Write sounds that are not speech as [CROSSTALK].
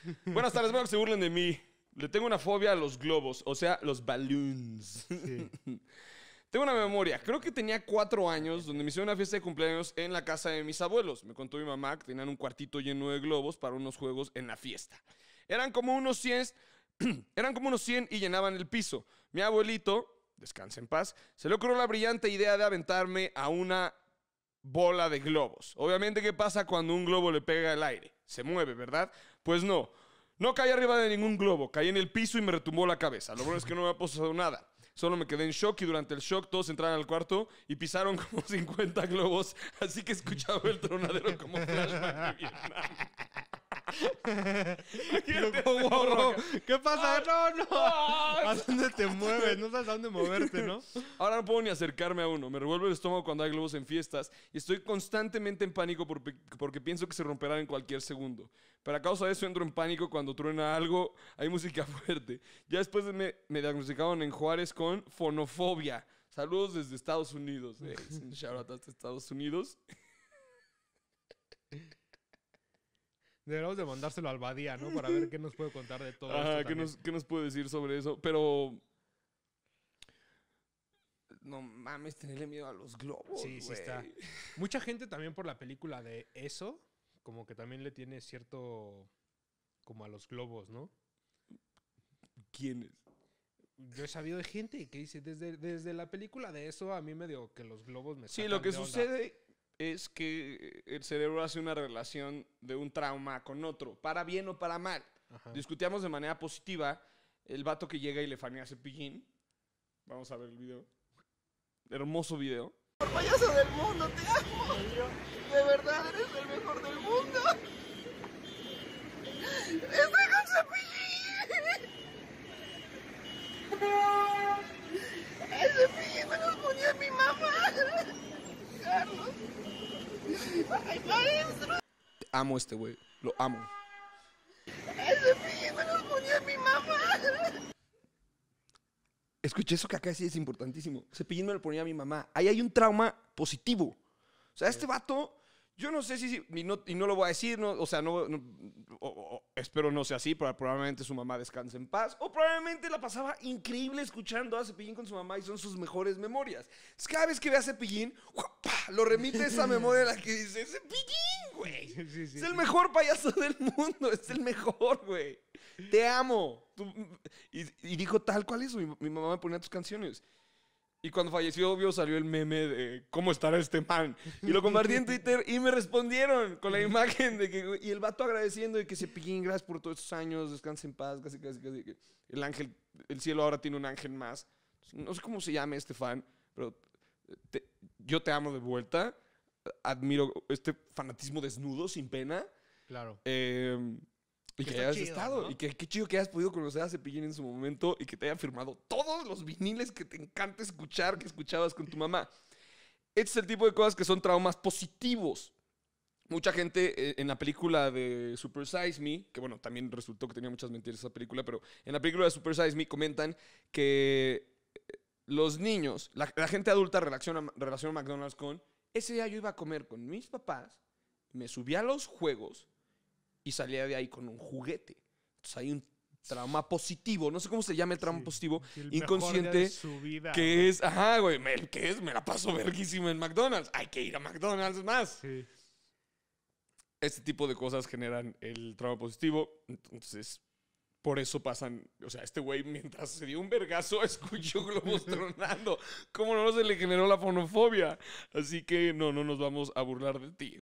[LAUGHS] Buenas tardes, bueno que se burlen de mí. Le tengo una fobia a los globos, o sea, los balloons. [LAUGHS] Tengo una memoria. Creo que tenía cuatro años donde me hicieron una fiesta de cumpleaños en la casa de mis abuelos. Me contó mi mamá que tenían un cuartito lleno de globos para unos juegos en la fiesta. Eran como unos 100, [CLEARS THROAT] eran como unos 100 y llenaban el piso. Mi abuelito, descanse en paz, se le ocurrió la brillante idea de aventarme a una bola de globos. Obviamente, ¿qué pasa cuando un globo le pega el aire? Se mueve, ¿verdad? Pues no. No caí arriba de ningún globo, caí en el piso y me retumbó la cabeza. Lo bueno es que no me ha pasado nada. Solo me quedé en shock y durante el shock todos entraron al cuarto y pisaron como 50 [LAUGHS] globos, así que escuchaba el tronadero como flashback ¿Qué pasa? No, no. ¿A dónde te mueves? No sabes a dónde moverte, ¿no? Ahora no puedo ni acercarme a uno. Me revuelve el estómago cuando hay globos en fiestas y estoy constantemente en pánico porque pienso que se romperán en cualquier segundo. Pero a causa de eso entro en pánico cuando truena algo, hay música [LAUGHS] fuerte. Ya después me, diagnosticaron en Juárez con fonofobia. Saludos desde Estados Unidos. Ya eh. [LAUGHS] shout Estados Unidos. Deberíamos de mandárselo al Badía, ¿no? Para ver qué nos puede contar de todo eso. esto ¿qué, nos, ¿qué nos, puede decir sobre eso? Pero... No mames, tenerle miedo a los globos. Sí, sí está. Mucha gente también por la película de eso, como que también le tiene cierto... como a los globos, ¿no? ¿Quiénes? yo he sabido de gente que dice, desde, desde la película de eso, a mí me dio que los globos me Sí, lo que sucede es que el cerebro hace una relación de un trauma con otro, para bien o para mal. Discutíamos de manera positiva el vato que llega y le fanea pijín Vamos a ver el video. Hermoso video. payaso del mundo, te amo. De verdad, eres el mejor del mundo. amo a este güey, lo amo. ¡Ese me lo ponía mi mamá! Escuché eso que acá sí es importantísimo. Cepillín me lo ponía a mi mamá. Ahí hay un trauma positivo. O sea, este vato, yo no sé si, y, no, lo voy a decir, o sea, no, Espero no sea así, pero probablemente su mamá descanse en paz. O probablemente la pasaba increíble escuchando a Cepillín con su mamá y son sus mejores memorias. cada vez que ve a Cepillín, lo remite esa memoria en la que dice, Cepillín, güey. es el mejor payaso del mundo, es el mejor, güey. Te amo. Y, dijo tal cual eso, mi mamá me ponía tus canciones. Y cuando falleció, obvio, salió el meme de cómo estará este man. Y lo compartí en [LAUGHS] Twitter y me respondieron con la imagen de que. Y el vato agradeciendo y que se piquen, gracias por todos estos años, descanse en paz, casi, casi, casi. Que el ángel, el cielo ahora tiene un ángel más. No sé cómo se llame este fan, pero yo te amo de vuelta. Admiro este fanatismo desnudo, sin pena. Claro. Eh, y que, hayas estado. Y que qué chido que hayas podido conocer a Cepillín en su momento y que te haya firmado todos los viniles que te encanta escuchar, que escuchabas con tu mamá. Este es el tipo de cosas que son traumas positivos. Mucha gente eh, en la película de Super Size Me, que bueno, también resultó que tenía muchas mentiras esa película, pero en la película de Super Size Me comentan que eh, los niños, la, gente adulta relaciona, relaciona McDonald's con, ese día yo iba a comer con mis papás, me subía a los juegos y salía de ahí con un juguete. Entonces hay un trauma positivo, no sé cómo se llama el trauma positivo, inconsciente, vida, que es, ajá, güey, me, que es, me la paso verguísima en McDonald's, hay que ir a McDonald's más. Este tipo de cosas generan el trauma positivo, entonces por eso pasan, o sea, este güey mientras se dio un vergazo [LAUGHS] escuchó globos [LAUGHS] tronando, cómo no se le generó la fonofobia, así que no, no nos vamos a burlar de ti.